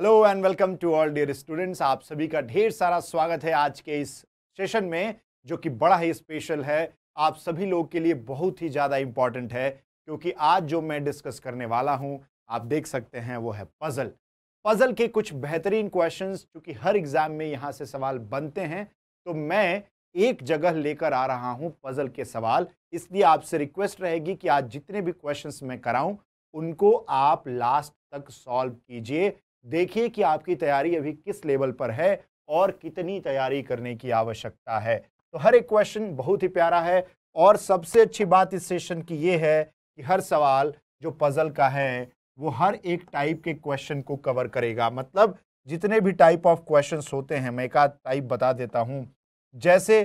Hello and welcome to all dear students आप सभी का ढेर सारा स्वागत है आज के इस सेशन में जो कि बड़ा ही स्पेशल है आप सभी लोग के लिए बहुत ही ज़्यादा इम्पॉर्टेंट है क्योंकि आज जो मैं डिस्कस करने वाला हूं आप देख सकते हैं वो है पज़ल पज़ल के कुछ बेहतरीन क्वेश्चंस क्योंकि हर एग्ज़ाम में यहाँ से सवाल बनते हैं तो मैं एक जगह लेकर आ रहा हूँ पज़ल के सवाल इसलिए आपसे रिक्वेस्ट रहेगी कि आज जितने भी क्वेश्चन मैं कराऊँ उनको आप लास्ट तक सॉल्व कीजिए देखिए कि आपकी तैयारी अभी किस लेवल पर है और कितनी तैयारी करने की आवश्यकता है तो हर एक क्वेश्चन बहुत ही प्यारा है और सबसे अच्छी बात इस सेशन की ये है कि हर सवाल जो पज़ल का है वो हर एक टाइप के क्वेश्चन को कवर करेगा मतलब जितने भी टाइप ऑफ क्वेश्चंस होते हैं मैं एक टाइप बता देता हूँ जैसे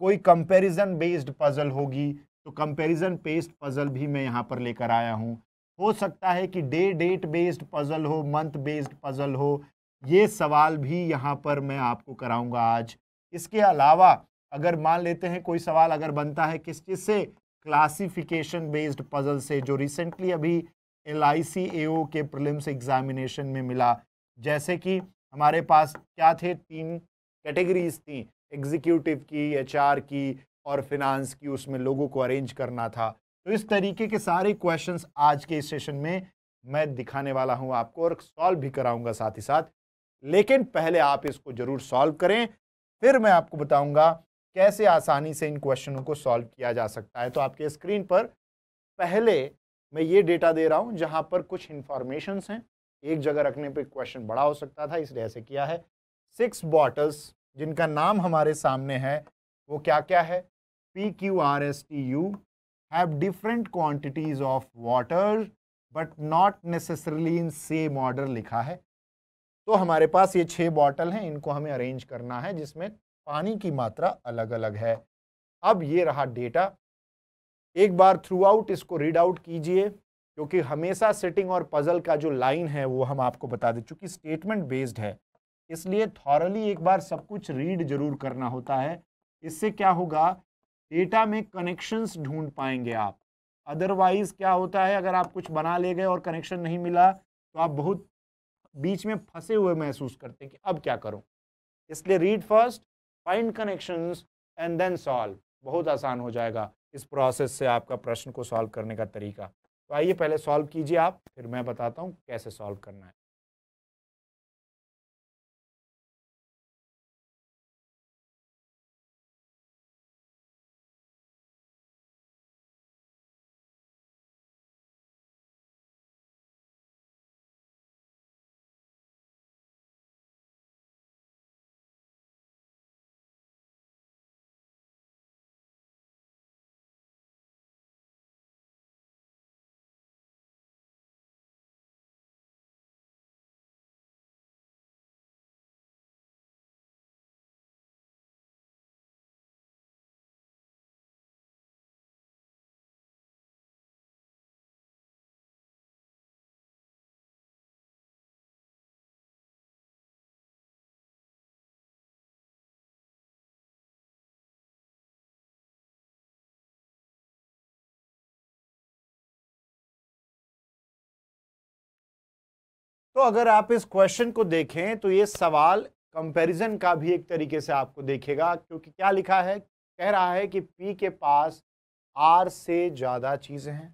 कोई कंपैरिजन बेस्ड पज़ल होगी तो कंपैरिजन बेस्ड पज़ल भी मैं यहाँ पर लेकर आया हूँ हो सकता है कि डे डेट बेस्ड पज़ल हो मंथ बेस्ड पज़ल हो ये सवाल भी यहाँ पर मैं आपको कराऊंगा आज इसके अलावा अगर मान लेते हैं कोई सवाल अगर बनता है किस चीज़ से क्लासिफिकेशन बेस्ड पज़ल से जो रिसेंटली अभी एल आई के प्रिलिम्स एग्जामिनेशन में मिला जैसे कि हमारे पास क्या थे तीन कैटेगरीज थी एग्जीक्यूटिव की एचआर की और फिनांस की उसमें लोगों को अरेंज करना था तो इस तरीके के सारे क्वेश्चंस आज के सेशन में मैं दिखाने वाला हूं आपको और सॉल्व भी कराऊंगा साथ ही साथ लेकिन पहले आप इसको जरूर सॉल्व करें फिर मैं आपको बताऊंगा कैसे आसानी से इन क्वेश्चनों को सॉल्व किया जा सकता है तो आपके स्क्रीन पर पहले मैं ये डेटा दे रहा हूँ जहाँ पर कुछ इन्फॉर्मेशन हैं एक जगह रखने पर क्वेश्चन बड़ा हो सकता था इसलिए ऐसे किया है सिक्स बॉटल्स जिनका नाम हमारे सामने है वो क्या क्या है P Q R S T U have different quantities of water but not necessarily in same order लिखा है तो हमारे पास ये छः बॉटल हैं इनको हमें अरेंज करना है जिसमें पानी की मात्रा अलग अलग है अब ये रहा डेटा एक बार थ्रू आउट इसको रीड आउट कीजिए क्योंकि हमेशा सेटिंग और पजल का जो लाइन है वो हम आपको बता दें चूंकि स्टेटमेंट बेस्ड है इसलिए थॉरली एक बार सब कुछ रीड जरूर करना होता है इससे क्या होगा डेटा में कनेक्शंस ढूंढ पाएंगे आप अदरवाइज क्या होता है अगर आप कुछ बना ले गए और कनेक्शन नहीं मिला तो आप बहुत बीच में फंसे हुए महसूस करते हैं कि अब क्या करूं इसलिए read first find connections and then solve बहुत आसान हो जाएगा इस प्रोसेस से आपका प्रश्न को सॉल्व करने का तरीका तो आइए पहले सॉल्व कीजिए आप फिर मैं बताता हूँ कैसे सॉल्व करना है तो अगर आप इस क्वेश्चन को देखें तो ये सवाल कंपैरिजन का भी एक तरीके से आपको देखेगा क्योंकि क्या लिखा है कह रहा है कि पी के पास आर से ज़्यादा चीज़ें हैं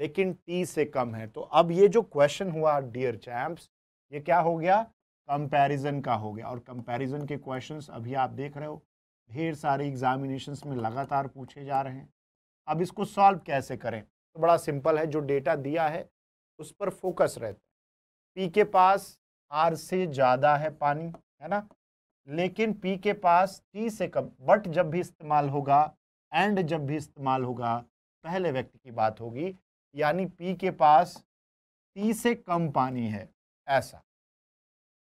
लेकिन टी से कम है तो अब ये जो क्वेश्चन हुआ डियर चैम्प्स ये क्या हो गया कंपैरिजन का हो गया और कंपैरिजन के क्वेश्चंस अभी आप देख रहे हो ढेर सारे एग्जामिनेशन में लगातार पूछे जा रहे हैं अब इसको सॉल्व कैसे करें तो बड़ा सिंपल है जो डेटा दिया है उस पर फोकस रहता है पी के पास आर से ज़्यादा है पानी है ना लेकिन पी के पास टी से कम बट जब भी इस्तेमाल होगा एंड जब भी इस्तेमाल होगा पहले व्यक्ति की बात होगी यानी पी के पास टी से कम पानी है ऐसा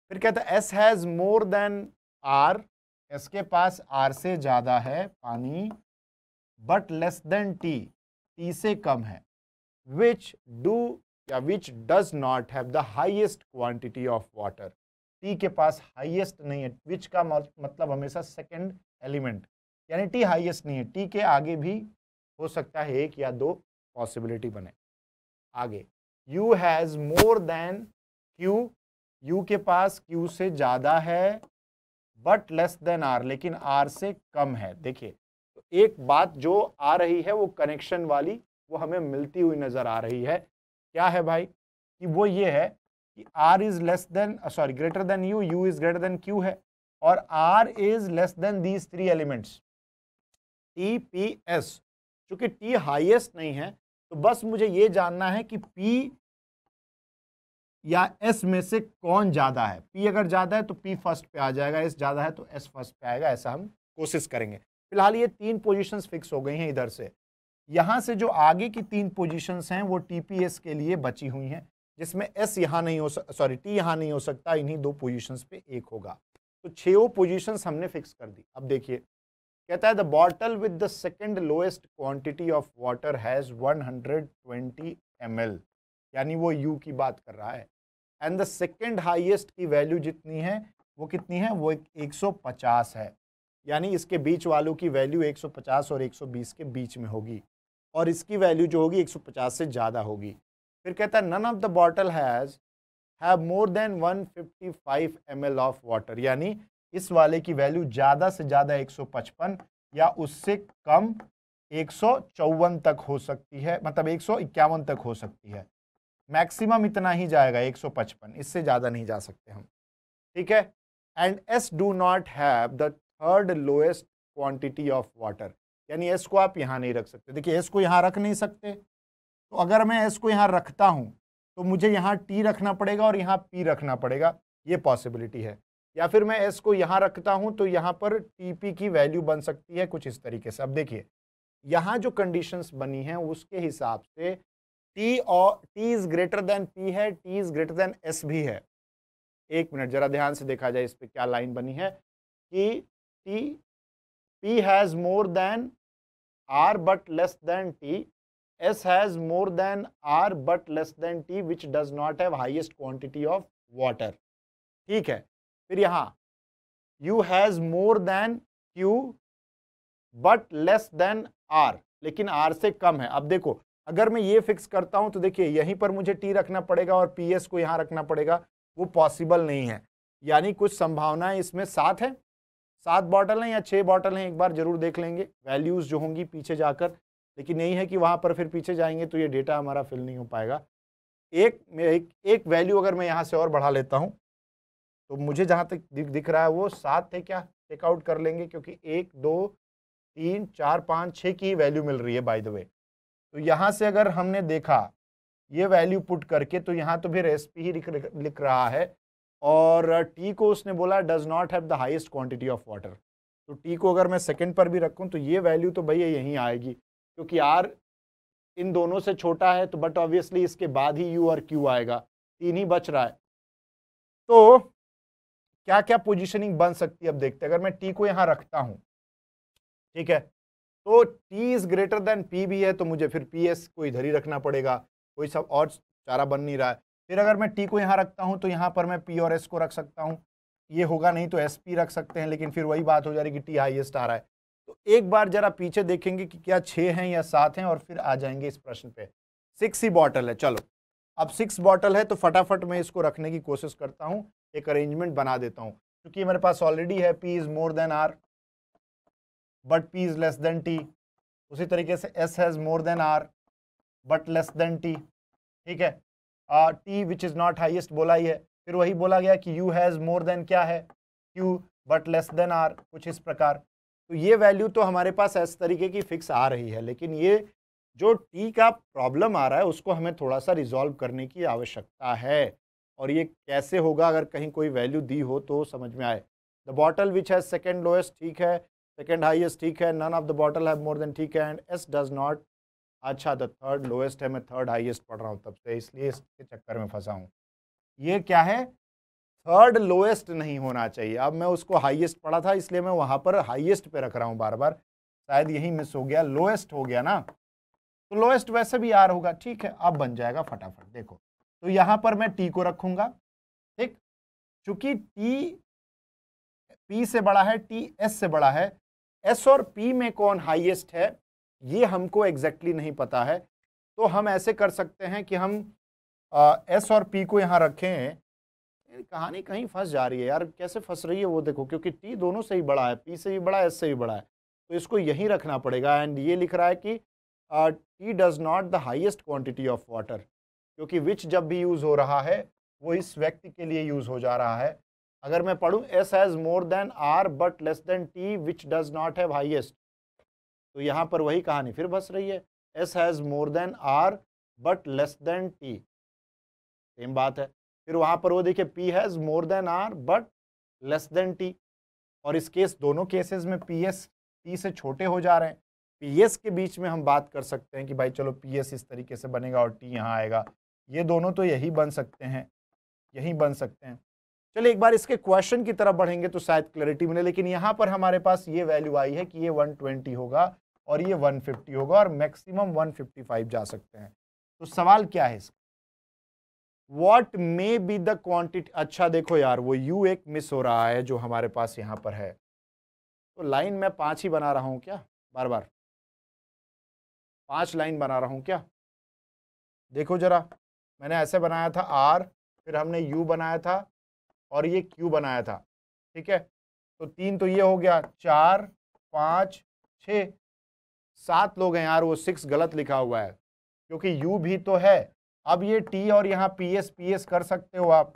फिर कहता है S has more than R S के पास आर से ज़्यादा है पानी but less than T T से कम है विच डू या which does not have the highest quantity of water T के पास हाइएस्ट नहीं है विच का मतलब हमेशा सेकेंड एलिमेंट यानी टी हाइएस्ट नहीं है टी के आगे भी हो सकता है एक या दो पॉसिबिलिटी बने आगे U has more than Q U के पास क्यू से ज़्यादा है बट लेस देन आर लेकिन आर से कम है देखिए तो एक बात जो आ रही है वो कनेक्शन वाली वो हमें मिलती हुई नज़र आ रही है क्या है भाई कि वो ये है कि R is less than sorry greater than U U is greater than Q है और R is less than these three elements T P S चूंकि टी हाइएस्ट नहीं है तो बस मुझे ये जानना है कि पी या एस में से कौन ज़्यादा है पी अगर ज़्यादा है तो पी फर्स्ट पे आ जाएगा एस ज़्यादा है तो एस फर्स्ट पे आएगा ऐसा हम कोशिश करेंगे फिलहाल ये तीन पोजीशंस फिक्स हो गई हैं इधर से यहाँ से जो आगे की तीन पोजिशन हैं वो टीपीएस के लिए बची हुई हैं जिसमें एस यहाँ नहीं हो सॉरी टी यहाँ नहीं हो सकता इन्हीं दो पोजिशन पे एक होगा तो छो पोजिशन हमने फिक्स कर दी अब देखिए कहता है the bottle with the second lowest quantity of water has 120 hundred यानी वो यू की बात कर रहा है एंड द सेकेंड हाइएस्ट की वैल्यू जितनी है वो कितनी है वो एक सौ पचास है यानी इसके बीच वालों की वैल्यू 150 और 120 के बीच में होगी और इसकी वैल्यू जो होगी 150 से ज़्यादा होगी फिर कहता है none of the bottle has have more than 155 fifty of water यानी इस वाले की वैल्यू ज़्यादा से ज़्यादा 155 या उससे कम एक तक हो सकती है मतलब एक तक हो सकती है मैक्सिमम इतना ही जाएगा 155 इससे ज़्यादा नहीं जा सकते हम ठीक है and S do not have the third lowest quantity of water यानी एस को आप यहाँ नहीं रख सकते देखिए एस को यहाँ रख नहीं सकते तो अगर मैं एस को यहाँ रखता हूँ तो मुझे यहाँ टी रखना पड़ेगा और यहाँ पी रखना पड़ेगा ये पॉसिबिलिटी है या फिर मैं एस को यहाँ रखता हूँ तो यहाँ पर टी पी की वैल्यू बन सकती है कुछ इस तरीके से अब देखिए यहाँ जो कंडीशंस बनी हैं उसके हिसाब से टी और T is greater than P है T is greater than S भी है एक मिनट ज़रा ध्यान से देखा जाए इस पर क्या लाइन बनी है कि T P has more than R but less than T. S has more than R but less than T which does not have highest quantity of water. ठीक है फिर यहां U has more than Q but less than R. लेकिन R से कम है अब देखो अगर मैं ये फिक्स करता हूं तो देखिए यहीं पर मुझे T रखना पड़ेगा और PS को यहां रखना पड़ेगा वो पॉसिबल नहीं है यानी कुछ संभावनाएं इसमें साथ हैं सात बॉटल हैं या छः बॉटल हैं एक बार जरूर देख लेंगे वैल्यूज़ जो होंगी पीछे जाकर लेकिन यही है कि वहाँ पर फिर पीछे जाएंगे तो ये डेटा हमारा फिल नहीं हो पाएगा एक एक, एक वैल्यू अगर मैं यहाँ से और बढ़ा लेता हूँ तो मुझे जहाँ तक दिख, दिख रहा है वो सात है क्या चेकआउट कर लेंगे क्योंकि एक दो तीन चार पाँच छः की वैल्यू मिल रही है बाय द वे तो यहाँ से अगर हमने देखा ये वैल्यू पुट करके तो यहाँ तो फिर एस पी ही लिख रहा है और टी को उसने बोला does not have the highest quantity of water तो टी को अगर मैं सेकंड पर भी रखूँ तो ये वैल्यू तो भैया यहीं आएगी क्योंकि आर इन दोनों से छोटा है तो बट ऑब्वियसली इसके बाद ही यू और क्यू आएगा तीन ही बच रहा है तो क्या क्या पोजीशनिंग बन सकती है अब देखते हैं अगर मैं टी को यहाँ रखता हूँ ठीक है तो T is greater than P भी है तो मुझे फिर पी एस को इधर ही रखना पड़ेगा कोई सब और चारा बन नहीं रहा है फिर अगर मैं टी को यहाँ रखता हूँ तो यहाँ पर मैं पी और एस को रख सकता हूँ ये होगा नहीं तो एस पी रख सकते हैं लेकिन फिर वही बात हो जा कि टी हाइएस्ट आ रहा है तो एक बार जरा पीछे देखेंगे कि क्या छः हैं या सात हैं और फिर आ जाएंगे इस प्रश्न पे सिक्स ही बॉटल है चलो अब सिक्स बॉटल है तो फटाफट मैं इसको रखने की कोशिश करता हूँ एक अरेंजमेंट बना देता हूँ क्योंकि मेरे पास ऑलरेडी है P is more than R but P is less than T उसी तरीके से S has more than R but less than T ठीक है T which is not highest बोला ही है फिर वही बोला गया कि यू हैज़ मोर देन क्या है Q but less than R कुछ इस प्रकार तो ये वैल्यू तो हमारे पास ऐसे तरीके की फिक्स आ रही है लेकिन ये जो टी का प्रॉब्लम आ रहा है उसको हमें थोड़ा सा रिजॉल्व करने की आवश्यकता है और ये कैसे होगा अगर कहीं कोई वैल्यू दी हो तो समझ में आए the bottle which has second lowest ठीक है सेकेंड हाइएस्ट ठीक है none of the bottle have more than ठीक है एंड एस डज नॉट अच्छा तो थर्ड लोएस्ट है मैं थर्ड हाईएस्ट पढ़ रहा हूँ तब से इसलिए इसके चक्कर में फंसा हूँ ये क्या है थर्ड लोएस्ट नहीं होना चाहिए अब मैं उसको हाईएस्ट पढ़ा था इसलिए मैं वहाँ पर हाईएस्ट पे रख रहा हूँ बार बार शायद यही मिस हो गया लोएस्ट हो गया ना तो लोएस्ट वैसे भी आर होगा ठीक है अब बन जाएगा फटाफट देखो तो यहाँ पर मैं टी को रखूँगा ठीक चूँकि टी पी से बड़ा है टी एस से बड़ा है एस और पी में कौन हाइएस्ट है ये हमको एग्जैक्टली exactly नहीं पता है तो हम ऐसे कर सकते हैं कि हम एस और पी को यहाँ रखें कहानी कहीं फंस जा रही है यार कैसे फंस रही है वो देखो क्योंकि टी दोनों से ही बड़ा है पी से भी बड़ा है एस से भी बड़ा है तो इसको यहीं रखना पड़ेगा एंड ये लिख रहा है कि T does not the highest quantity of water क्योंकि विच जब भी यूज़ हो रहा है वो इस व्यक्ति के लिए यूज़ हो जा रहा है अगर मैं पढ़ूँ S has more than R but less than T which does not have highest तो यहाँ पर वही कहानी फिर बस रही है S has more than R but less than T same बात है फिर वहाँ पर वो देखिए P has more than R but less than T और इस केस दोनों केसेस में पी एस टी से छोटे हो जा रहे हैं पी एस के बीच में हम बात कर सकते हैं कि भाई चलो पी एस इस तरीके से बनेगा और टी यहाँ आएगा ये दोनों तो यही बन सकते हैं यही बन सकते हैं चलिए एक बार इसके क्वेश्चन की तरफ बढ़ेंगे तो शायद क्लैरिटी मिले लेकिन यहाँ पर हमारे पास ये वैल्यू आई है कि ये 120 होगा और ये 150 होगा और मैक्सिमम 155 जा सकते हैं तो सवाल क्या है इसका what may be the quantity अच्छा देखो यार वो यू एक मिस हो रहा है जो हमारे पास यहाँ पर है तो लाइन मैं पांच ही बना रहा हूँ क्या बार बार पांच लाइन बना रहा हूँ क्या देखो जरा मैंने ऐसे बनाया था आर फिर हमने यू बनाया था और ये क्यू बनाया था ठीक है तो तीन तो ये हो गया चार पाँच छ सात लोग हैं यार वो सिक्स गलत लिखा हुआ है क्योंकि यू भी तो है अब ये टी और यहाँ पी एस पी एस कर सकते हो आप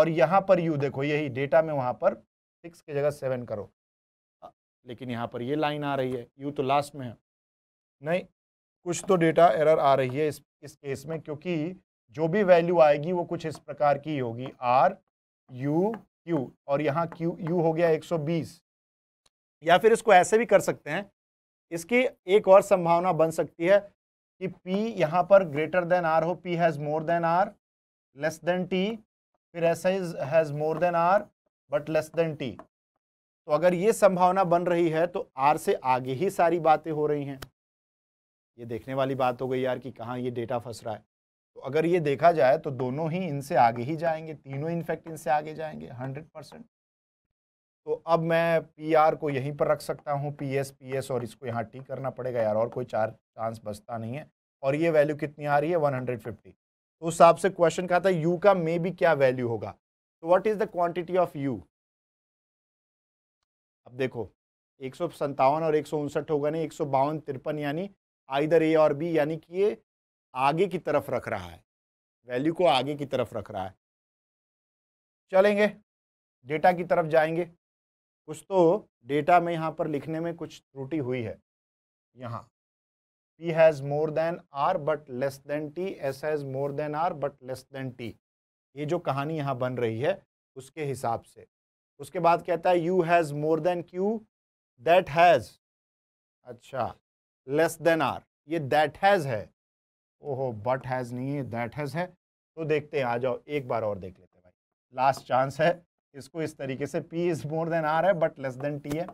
और यहाँ पर यू देखो यही डेटा में वहाँ पर सिक्स की जगह सेवन करो लेकिन यहाँ पर ये लाइन आ रही है यू तो लास्ट में है नहीं कुछ तो डेटा एरर आ रही है इस इस केस में क्योंकि जो भी वैल्यू आएगी वो कुछ इस प्रकार की होगी आर यू क्यू और यहाँ क्यू यू हो गया 120 या फिर इसको ऐसे भी कर सकते हैं इसकी एक और संभावना बन सकती है कि P यहाँ पर ग्रेटर देन R हो P has more than R less than T फिर ऐसा is has more than R but less than T तो अगर ये संभावना बन रही है तो R से आगे ही सारी बातें हो रही हैं ये देखने वाली बात हो गई यार कि कहाँ ये डेटा फंस रहा है तो अगर ये देखा जाए तो दोनों ही इनसे आगे ही जाएंगे तीनों इनफैक्ट इनसे आगे जाएंगे हंड्रेड परसेंट तो अब मैं आर को यहीं पर रख सकता हूँ पी एस पी एस और इसको यहाँ टी करना पड़ेगा यार और कोई चार चांस बचता नहीं है और ये वैल्यू कितनी आ रही है वन हंड्रेड फिफ्टी तो उस हिसाब से क्वेश्चन कहा था यू का मे बी क्या वैल्यू होगा तो what is the quantity of U अब देखो एक और एक होगा नहीं एक सौ तिरपन यानी आइधर ए और बी यानी कि ये आगे की तरफ रख रहा है वैल्यू को आगे की तरफ रख रहा है चलेंगे डेटा की तरफ जाएंगे कुछ तो डेटा में यहाँ पर लिखने में कुछ त्रुटि हुई है यहाँ P has more than R but less than T S has more than R but less than T ये जो कहानी यहाँ बन रही है उसके हिसाब से उसके बाद कहता है U has more than Q that has अच्छा लेस देन आर ये दैट हैज़ है ओहो बट हैज़ नहीं है दैट हैज़ है तो देखते हैं आ जाओ एक बार और देख लेते हैं भाई लास्ट चांस है इसको इस तरीके से P is more than R है बट लेस देन टी है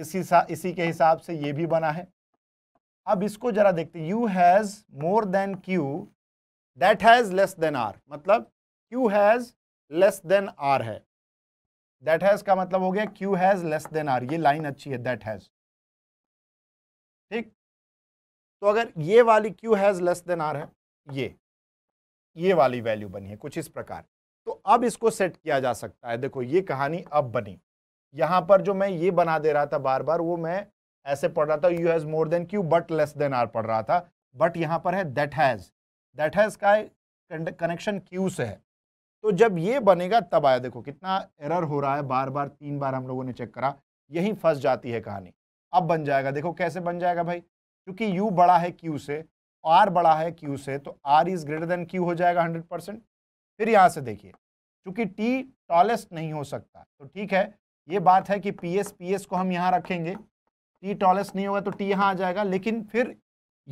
इसी इसी के हिसाब से ये भी बना है अब इसको जरा देखते U has more than Q that has less than R मतलब Q has less than R है दैट हैज़ का मतलब हो गया Q has less than R ये लाइन अच्छी है दैट हैज़ ठीक तो अगर ये वाली Q has less than R है ये ये वाली वैल्यू बनी है कुछ इस प्रकार तो अब इसको सेट किया जा सकता है देखो ये कहानी अब बनी यहाँ पर जो मैं ये बना दे रहा था बार बार वो मैं ऐसे पढ़ रहा था U has more than Q but less than R पढ़ रहा था बट यहाँ पर है दैट हैज़ दैट हैज़ का कनेक्शन क्यू से है तो जब ये बनेगा तब आया देखो कितना एरर हो रहा है बार बार तीन बार हम लोगों ने चेक करा यहीं फंस जाती है कहानी अब बन जाएगा देखो कैसे बन जाएगा भाई क्योंकि यू बड़ा है क्यू से आर बड़ा है क्यू से तो R is greater than Q हो जाएगा हंड्रेड परसेंट फिर यहां से देखिए चूंकि टी टॉलेस्ट नहीं हो सकता तो ठीक है ये बात है कि पी एस पी एस को हम यहां रखेंगे टी टॉलेस्ट नहीं होगा तो टी यहां आ जाएगा लेकिन फिर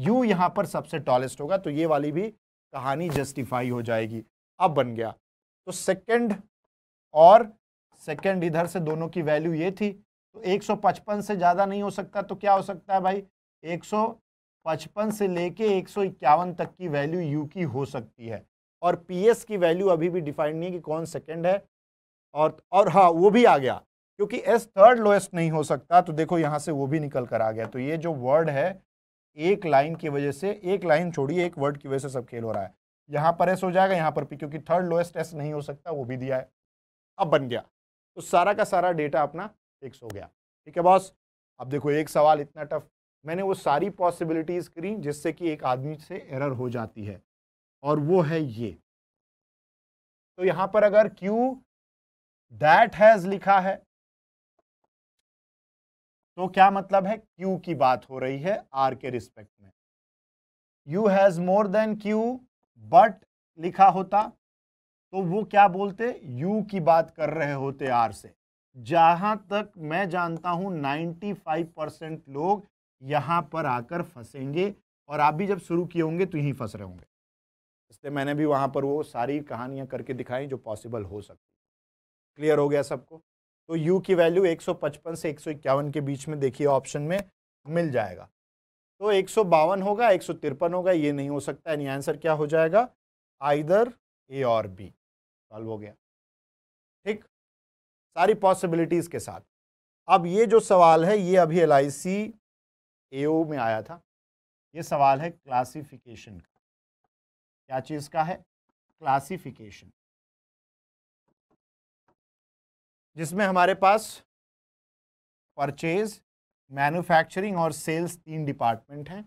यू यहां पर सबसे टॉलेस्ट होगा तो ये वाली भी कहानी जस्टिफाई हो जाएगी अब बन गया तो सेकेंड और सेकेंड इधर से दोनों की वैल्यू ये थी तो 155 से ज़्यादा नहीं हो सकता तो क्या हो सकता है भाई 155 से लेके एक तक की वैल्यू यू की हो सकती है और पीएस की वैल्यू अभी भी डिफाइंड नहीं है कि कौन सेकंड है और और हाँ वो भी आ गया क्योंकि एस थर्ड लोएस्ट नहीं हो सकता तो देखो यहाँ से वो भी निकल कर आ गया तो ये जो वर्ड है एक लाइन की वजह से एक लाइन छोड़िए एक वर्ड की वजह से सब खेल हो रहा है यहाँ पर एस हो जाएगा यहाँ पर भी क्योंकि थर्ड लोएस्ट एस नहीं हो सकता वो भी दिया है अब बन गया तो सारा का सारा डेटा अपना फिक्स हो गया ठीक है बॉस अब देखो एक सवाल इतना टफ मैंने वो सारी पॉसिबिलिटीज़ करी जिससे कि एक आदमी से एरर हो जाती है और वो है ये तो यहां पर अगर Q दैट हैज लिखा है तो क्या मतलब है क्यू की बात हो रही है आर के रिस्पेक्ट में U has more than Q but लिखा होता तो वो क्या बोलते यू की बात कर रहे होते आर से जहां तक मैं जानता हूं 95 परसेंट लोग यहां पर आकर फंसेंगे और आप भी जब शुरू किए होंगे तो यहीं फंस रहे होंगे इसलिए मैंने भी वहाँ पर वो सारी कहानियाँ करके दिखाई जो पॉसिबल हो सकती क्लियर हो गया सबको तो यू की वैल्यू 155 से एक के बीच में देखिए ऑप्शन में मिल जाएगा तो एक होगा एक होगा ये नहीं हो सकता यानी आंसर क्या हो जाएगा आइदर ए और बी सॉल्व हो गया ठीक सारी पॉसिबिलिटीज़ के साथ अब ये जो सवाल है ये अभी एल आई में आया था ये सवाल है क्लासिफिकेशन का क्या चीज़ का है क्लासिफिकेशन जिसमें हमारे पास परचेज मैन्युफैक्चरिंग और सेल्स तीन डिपार्टमेंट हैं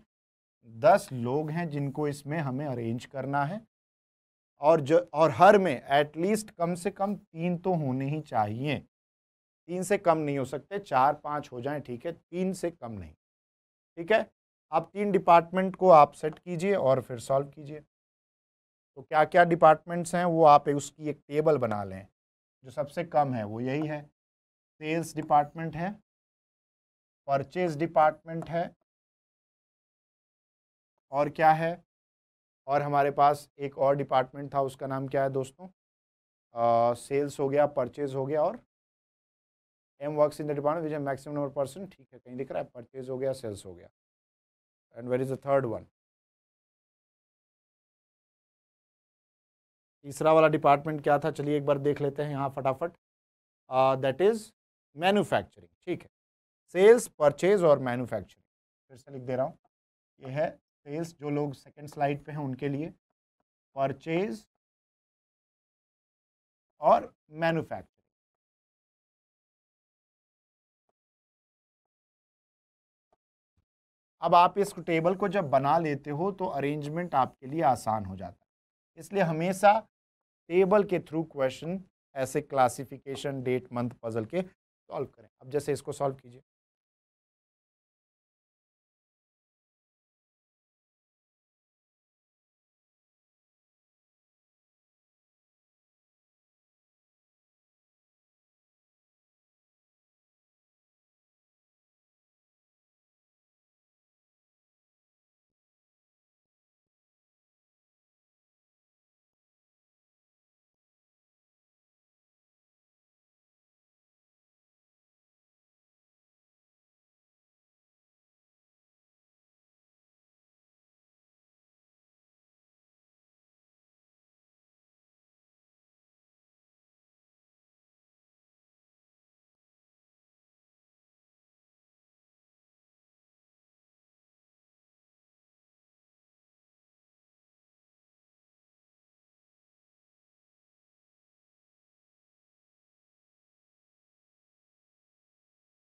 दस लोग हैं जिनको इसमें हमें अरेंज करना है और जो और हर में एटलीस्ट कम से कम तीन तो होने ही चाहिए तीन से कम नहीं हो सकते चार पाँच हो जाए ठीक है तीन से कम नहीं ठीक है आप तीन डिपार्टमेंट को आप सेट कीजिए और फिर सॉल्व कीजिए तो क्या क्या डिपार्टमेंट्स हैं वो आप उसकी एक टेबल बना लें जो सबसे कम है वो यही है सेल्स डिपार्टमेंट है परचेज डिपार्टमेंट है और क्या है और हमारे पास एक और डिपार्टमेंट था उसका नाम क्या है दोस्तों सेल्स uh, हो गया परचेज हो गया और M works in the department which maximum number person ठीक है कहीं दिख रहा है परचेज हो गया सेल्स हो गया and where is the third one तीसरा वाला डिपार्टमेंट क्या था चलिए एक बार देख लेते हैं यहाँ फटाफट दैट इज़ मैन्युफैक्चरिंग ठीक है सेल्स परचेज और मैन्युफैक्चरिंग फिर से लिख दे रहा हूँ ये है सेल्स जो लोग सेकेंड स्लाइड पे हैं उनके लिए परचेज और मैन्युफैक्चरिंग अब आप इस टेबल को जब बना लेते हो तो अरेंजमेंट आपके लिए आसान हो जाता है इसलिए हमेशा टेबल के थ्रू क्वेश्चन ऐसे क्लासिफिकेशन डेट मंथ पजल के सॉल्व करें अब जैसे इसको सॉल्व कीजिए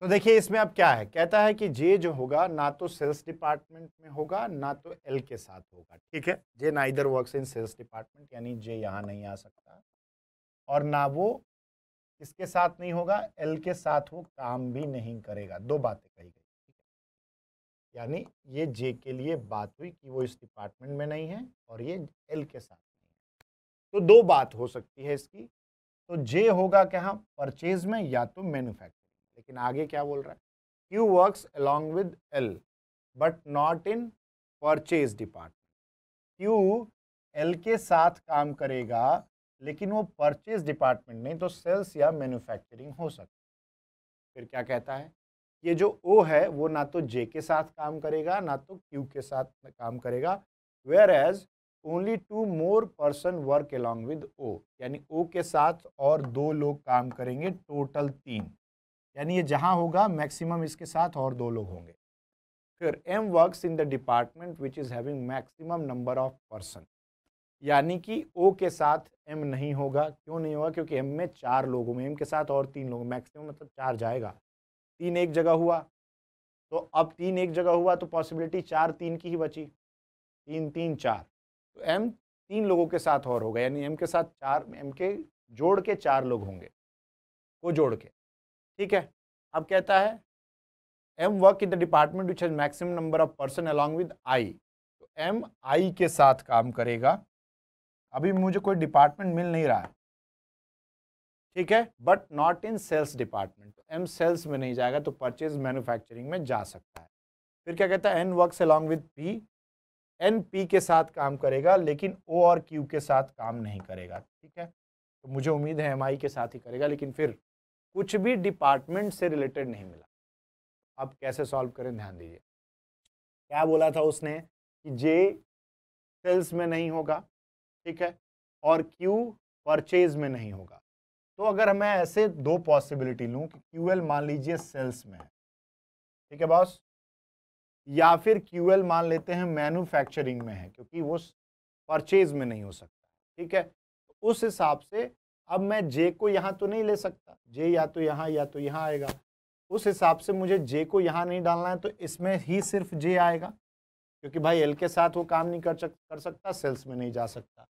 तो देखिए इसमें अब क्या है कहता है कि जे जो होगा ना तो सेल्स डिपार्टमेंट में होगा ना तो एल के साथ होगा ठीक है जे ना इधर वर्क इन सेल्स डिपार्टमेंट यानी जे यहाँ नहीं आ सकता और ना वो इसके साथ नहीं होगा एल के साथ वो काम भी नहीं करेगा दो बातें कही गई ठीक है यानी ये जे के लिए बात हुई कि वो इस डिपार्टमेंट में नहीं है और ये एल के साथ नहीं है तो दो बात हो सकती है इसकी तो जे होगा क्या परचेज में या तो मैन्युफैक्चर लेकिन आगे क्या बोल रहा है Q works along with L but not in purchase department Q L के साथ काम करेगा लेकिन वो परचेज डिपार्टमेंट नहीं तो सेल्स या मैन्युफैक्चरिंग हो सकती फिर क्या कहता है ये जो ओ है वो ना तो जे के साथ काम करेगा ना तो क्यू के साथ काम करेगा where as only two more person work along with O यानी ओ के साथ और दो लोग काम करेंगे टोटल तीन यानी ये जहाँ होगा मैक्सिमम इसके साथ और दो लोग होंगे फिर M works in the department which is having maximum number of person यानी कि ओ के साथ एम नहीं होगा क्यों नहीं होगा क्योंकि एम में चार लोग होंगे एम के साथ और तीन लोग मैक्सिमम मतलब चार जाएगा तीन एक जगह हुआ तो अब तीन एक जगह हुआ तो पॉसिबिलिटी चार तीन की ही बची तीन तीन चार तो एम तीन लोगों के साथ और होगा यानी एम के साथ चार एम के जोड़ के चार लोग होंगे को जोड़ के ठीक है अब कहता है M work in the department which has maximum number of person along with I तो एम आई के साथ काम करेगा अभी मुझे कोई डिपार्टमेंट मिल नहीं रहा है ठीक है but not in sales department M sales में नहीं जाएगा तो परचेज मैन्युफैक्चरिंग में जा सकता है फिर क्या कहता है N work along with P N P के साथ काम करेगा लेकिन ओ और क्यू के साथ काम नहीं करेगा ठीक है तो मुझे उम्मीद है एम आई के साथ ही करेगा लेकिन फिर कुछ भी डिपार्टमेंट से रिलेटेड नहीं मिला अब कैसे सॉल्व करें ध्यान दीजिए क्या बोला था उसने कि जे सेल्स में नहीं होगा ठीक है और क्यू परचेज में नहीं होगा तो अगर मैं ऐसे दो पॉसिबिलिटी लूँ कि क्यू मान लीजिए सेल्स में है ठीक है बॉस या फिर क्यू मान लेते हैं मैन्युफैक्चरिंग में है क्योंकि वो परचेज में नहीं हो सकता ठीक है तो उस हिसाब से अब मैं जे को यहाँ तो नहीं ले सकता जे या तो यहाँ या तो यहाँ आएगा उस हिसाब से मुझे जे को यहाँ नहीं डालना है तो इसमें ही सिर्फ जे आएगा क्योंकि भाई एल के साथ वो काम नहीं कर कर सकता सेल्स में नहीं जा सकता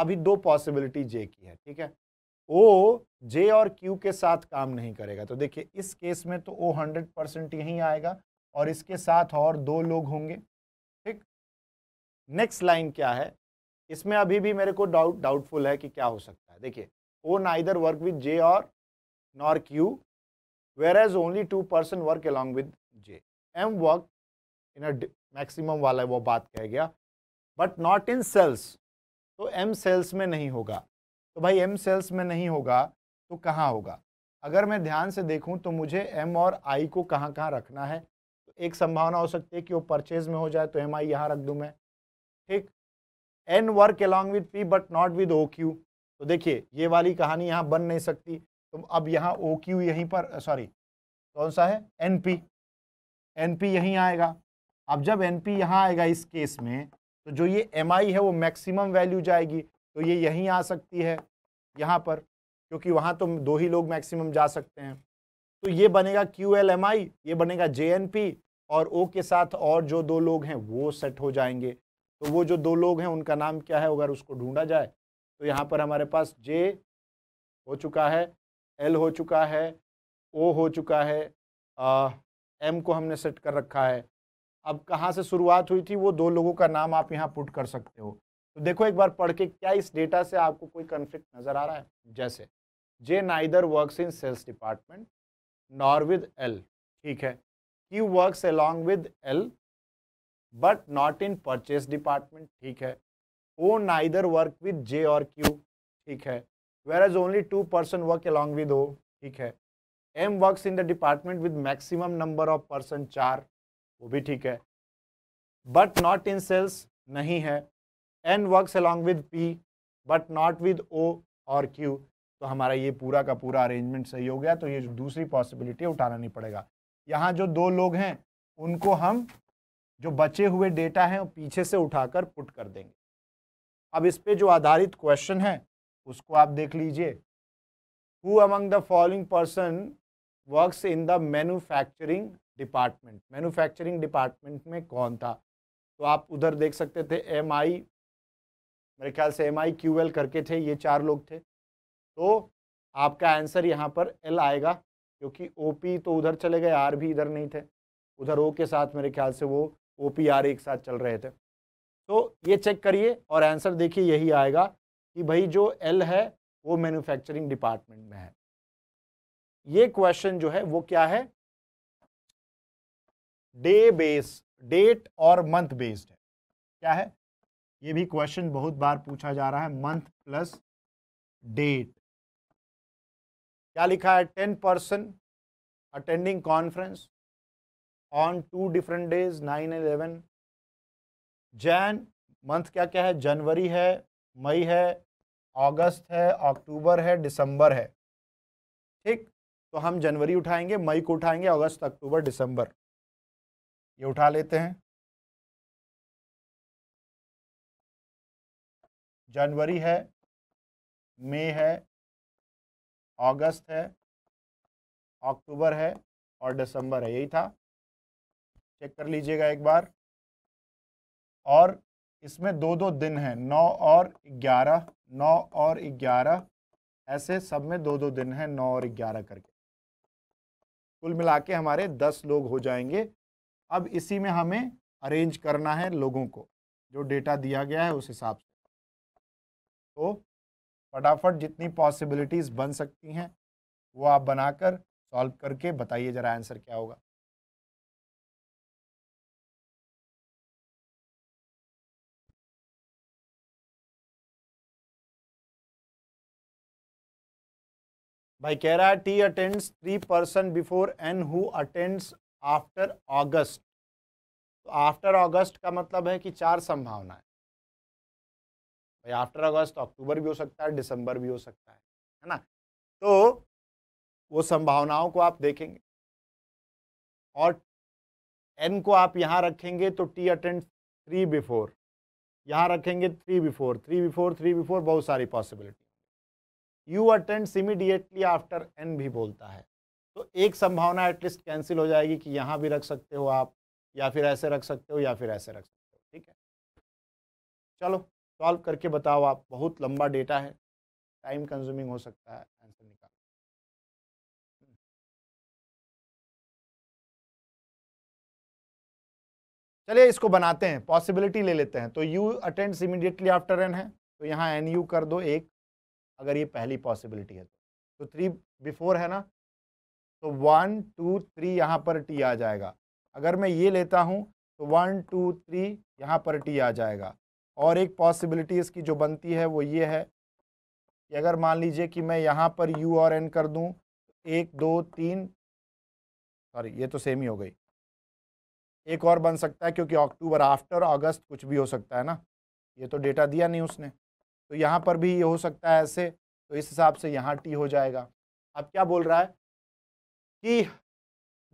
अभी दो पॉसिबिलिटी जे की है ठीक है ओ जे और क्यू के साथ काम नहीं करेगा तो देखिए इस केस में तो ओ हंड्रेड परसेंट यहीं आएगा और इसके साथ और दो लोग होंगे ठीक नेक्स्ट लाइन क्या है इसमें अभी भी मेरे को डाउट डाउटफुल है कि क्या हो सकता है देखिए O neither work with J or nor Q, whereas only two person work along with J. M work in a maximum वाला वो बात कह गया but not in cells. तो M cells में नहीं होगा तो भाई M cells में नहीं होगा तो कहाँ होगा अगर मैं ध्यान से देखूं तो मुझे M और I को कहाँ कहाँ रखना है तो एक संभावना हो सकती है कि वो परचेज में हो जाए तो एम आई यहाँ रख दूँ मैं ठीक N work along with P but not with OQ. तो देखिए ये वाली कहानी यहाँ बन नहीं सकती तो अब यहाँ ओ क्यू यहीं पर सॉरी कौन सा है एन पी एन पी यहीं आएगा अब जब एन पी यहाँ आएगा इस केस में तो जो ये एम आई है वो मैक्सिमम वैल्यू जाएगी तो ये यहीं आ सकती है यहाँ पर क्योंकि वहाँ तो दो ही लोग मैक्सिमम जा सकते हैं तो ये बनेगा क्यू एल एम आई ये बनेगा जे एन पी और ओ के साथ और जो दो लोग हैं वो सेट हो जाएंगे तो वो जो दो लोग हैं उनका नाम क्या है अगर उसको ढूंढा जाए तो यहाँ पर हमारे पास जे हो चुका है एल हो चुका है ओ हो चुका है आ, एम को हमने सेट कर रखा है अब कहाँ से शुरुआत हुई थी वो दो लोगों का नाम आप यहाँ पुट कर सकते हो तो देखो एक बार पढ़ के क्या इस डेटा से आपको कोई कन्फ्लिक्ट नज़र आ रहा है जैसे J neither works in sales department nor with L ठीक है he works along with L but not in purchase department ठीक है who neither work with J और क्यू ठीक है where as only two person work along with O ठीक है M works in the department with maximum number of person चार वो भी ठीक है बट नॉट इन सेल्स नहीं है N works along with P but not with O और क्यू तो हमारा ये पूरा का पूरा अरेंजमेंट सही हो गया तो ये दूसरी पॉसिबिलिटी उठाना नहीं पड़ेगा यहाँ जो दो लोग हैं उनको हम जो बचे हुए डेटा हैं वो पीछे से उठाकर पुट कर देंगे अब इस पे जो आधारित क्वेश्चन है उसको आप देख लीजिए who among the following person works in the manufacturing department manufacturing department में कौन था तो आप उधर देख सकते थे एम आई मेरे ख्याल से एम आई क्यू एल करके थे ये चार लोग थे तो आपका आंसर यहाँ पर एल आएगा क्योंकि ओ पी तो उधर चले गए आर भी इधर नहीं थे उधर ओ के साथ मेरे ख्याल से वो ओ पी आर एक साथ चल रहे थे तो ये चेक करिए और आंसर देखिए यही आएगा कि भाई जो एल है वो मैन्युफैक्चरिंग डिपार्टमेंट में है ये क्वेश्चन जो है वो क्या है डे बेस डेट और मंथ बेस्ड है क्या है ये भी क्वेश्चन बहुत बार पूछा जा रहा है मंथ प्लस डेट क्या लिखा है ten person attending conference on two different days nine 11 जैन मंथ क्या क्या है जनवरी है मई है अगस्त है अक्टूबर है दिसंबर है ठीक तो हम जनवरी उठाएंगे मई को उठाएंगे अगस्त अक्टूबर दिसंबर ये उठा लेते हैं जनवरी है मई है अगस्त है अक्टूबर है और दिसंबर है यही था चेक कर लीजिएगा एक बार और इसमें दो दो दिन हैं नौ और ग्यारह नौ और ग्यारह ऐसे सब में दो दो दिन हैं नौ और ग्यारह करके कुल मिला के हमारे दस लोग हो जाएंगे अब इसी में हमें अरेंज करना है लोगों को जो डेटा दिया गया है उस हिसाब से तो फटाफट जितनी पॉसिबिलिटीज़ बन सकती हैं वो आप बनाकर सॉल्व करके बताइए ज़रा आंसर क्या होगा भाई कह रहा है T attends three person before N who attends after August तो आफ्टर अगस्त का मतलब है कि चार संभावना है भाई आफ्टर अगस्त अक्टूबर भी हो सकता है दिसंबर भी हो सकता है है ना तो वो संभावनाओं को आप देखेंगे और एन को आप यहाँ रखेंगे तो टी अटेंड थ्री बिफोर यहाँ रखेंगे three before three before three before बहुत सारी possibility U attends immediately after N भी बोलता है तो एक संभावना एटलीस्ट कैंसिल हो जाएगी कि यहाँ भी रख सकते हो आप या फिर ऐसे रख सकते हो या फिर ऐसे रख सकते हो ठीक है चलो सॉल्व करके बताओ आप बहुत लंबा डेटा है टाइम कंज्यूमिंग हो सकता है आंसर निकाल हम्म। चलिए इसको बनाते हैं पॉसिबिलिटी ले लेते हैं तो U attends immediately after N है तो यहाँ एन यू कर दो एक अगर ये पहली पॉसिबिलिटी है तो थ्री तो बिफोर है ना तो वन टू थ्री यहाँ पर टी आ जाएगा अगर मैं ये लेता हूँ तो वन टू थ्री यहाँ पर टी आ जाएगा और एक पॉसिबिलिटी इसकी जो बनती है वो ये है कि अगर मान लीजिए कि मैं यहाँ पर यू और एन कर दूँ एक दो तीन सॉरी ये तो सेम ही हो गई एक और बन सकता है क्योंकि अक्टूबर आफ्टर अगस्त कुछ भी हो सकता है ना ये तो डेटा दिया नहीं उसने तो यहाँ पर भी ये हो सकता है ऐसे तो इस हिसाब से यहाँ टी हो जाएगा अब क्या बोल रहा है कि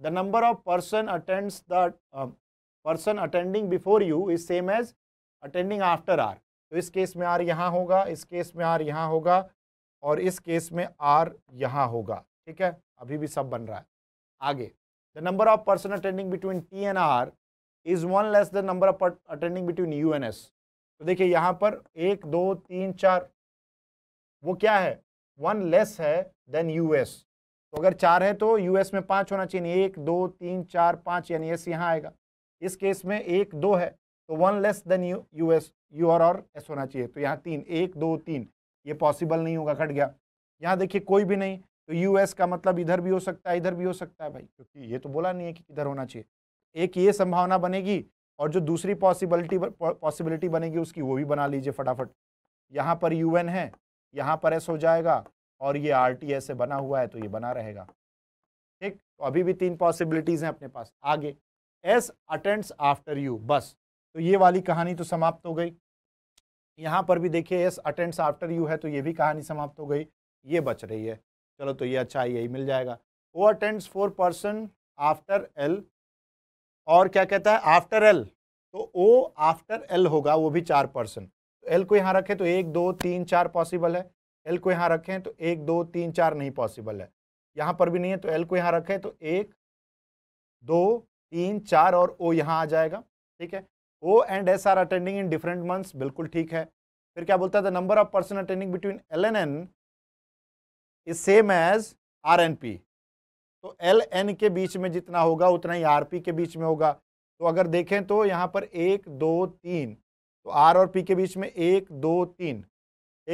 the number of person attends the person attending before U is same as attending after R तो इस केस में आर यहाँ होगा इस केस में आर यहाँ होगा और इस केस में आर यहाँ होगा ठीक है अभी भी सब बन रहा है आगे the number of person attending between T and R is one less the number of attending between U and S तो देखिए यहाँ पर एक दो तीन चार वो क्या है वन लेस है देन यूएस तो अगर चार है तो यूएस में पांच होना चाहिए एक दो तीन चार पांच यानी एस यहाँ आएगा इस केस में एक दो है तो one less then U U U R और एस होना चाहिए तो यहाँ तीन एक दो तीन ये पॉसिबल नहीं होगा कट गया यहाँ देखिए कोई भी नहीं तो यूएस का मतलब इधर भी हो सकता है इधर भी हो सकता है भाई क्योंकि ये तो बोला नहीं है कि किधर होना चाहिए एक ये संभावना बनेगी और जो दूसरी पॉसिबिलिटी पॉसिबिलिटी बनेगी उसकी वो भी बना लीजिए फटाफट यहाँ पर यू एन है यहाँ पर एस हो जाएगा और ये आर टी एस से बना हुआ है तो ये बना रहेगा ठीक तो अभी भी तीन पॉसिबिलिटीज हैं अपने पास आगे एस अटेंड्स आफ्टर यू बस तो ये वाली कहानी तो समाप्त हो गई यहाँ पर भी देखिए एस अटेंड्स आफ्टर यू है तो ये भी कहानी समाप्त हो गई ये बच रही है चलो तो ये अच्छा यही मिल जाएगा O attends four person after L और क्या कहता है आफ्टर एल तो ओ आफ्टर एल होगा वो भी चार पर्सन तो एल को यहाँ रखें तो एक दो तीन चार पॉसिबल है एल को यहाँ रखें तो एक दो तीन चार नहीं पॉसिबल है यहाँ पर भी नहीं है तो एल को यहाँ रखें तो एक दो तीन चार और ओ यहाँ आ जाएगा ठीक है O and S R attending in different months बिल्कुल ठीक है फिर क्या बोलता है the number of person attending between L N N is same as R N P तो एल एन के बीच में जितना होगा उतना ही आर पी के बीच में होगा तो अगर देखें तो यहाँ पर एक दो तीन तो आर और पी के बीच में एक दो तीन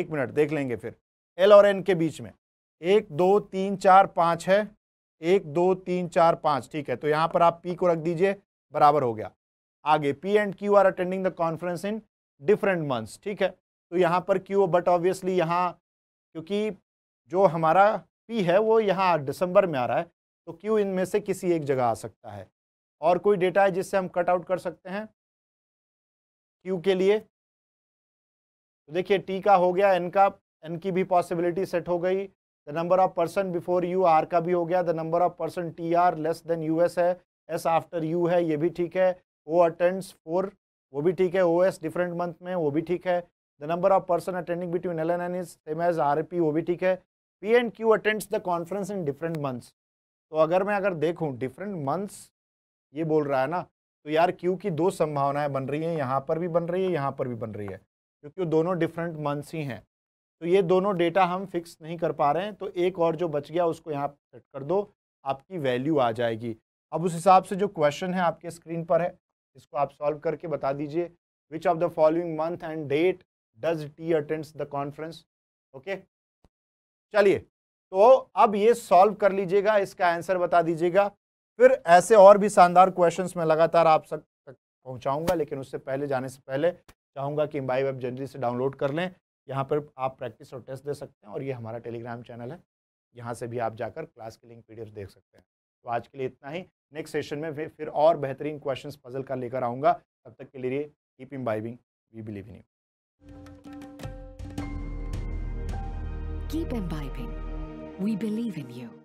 एक मिनट देख लेंगे फिर एल और एन के बीच में एक दो तीन चार पाँच है एक दो तीन चार पाँच ठीक है तो यहाँ पर आप पी को रख दीजिए बराबर हो गया आगे P and Q R attending the conference in different months ठीक है तो यहाँ पर क्यू बट ऑब्वियसली यहाँ क्योंकि जो हमारा पी है वो यहाँ दिसंबर में आ रहा है तो क्यू इनमें से किसी एक जगह आ सकता है और कोई डेटा है जिससे हम कट आउट कर सकते हैं क्यू के लिए तो देखिए टी का हो गया एन का एन की भी पॉसिबिलिटी सेट हो गई the number of person before U R का भी हो गया the number of person T R less then U S है एस आफ्टर यू है ये भी ठीक है ओ अटेंड्स फोर वो भी ठीक है ओ एस डिफरेंट मंथ में वो भी ठीक है the number of person attending between L N N is same as R P वो भी ठीक है P and Q attends the conference in different months तो अगर मैं अगर देखूँ डिफरेंट मंथ्स ये बोल रहा है ना तो यार क्यू की दो संभावनाएं बन रही हैं यहाँ पर भी बन रही है यहाँ पर भी बन रही है क्योंकि वो दोनों डिफरेंट मंथ्स ही हैं तो ये दोनों डेटा हम फिक्स नहीं कर पा रहे हैं तो एक और जो बच गया उसको यहाँ सेट कर दो आपकी वैल्यू आ जाएगी अब उस हिसाब से जो क्वेश्चन है आपके स्क्रीन पर है इसको आप सॉल्व करके बता दीजिए which of the following month and date does T attends the conference okay चलिए तो अब ये सॉल्व कर लीजिएगा इसका आंसर बता दीजिएगा फिर ऐसे और भी शानदार क्वेश्चंस में लगातार आप सब तक पहुंचाऊंगा लेकिन उससे पहले जाने से पहले चाहूंगा कि इम्बाई वेब जल्दी से डाउनलोड कर लें यहाँ पर आप प्रैक्टिस और टेस्ट दे सकते हैं और ये हमारा टेलीग्राम चैनल है यहाँ से भी आप जाकर क्लास के लिंक पी देख सकते हैं तो आज के लिए इतना ही नेक्स्ट सेशन में फिर और बेहतरीन क्वेश्चंस पजल का लेकर आऊँगा तब तक के लिए keep imbibing we believe in you keep imbibing We believe in you.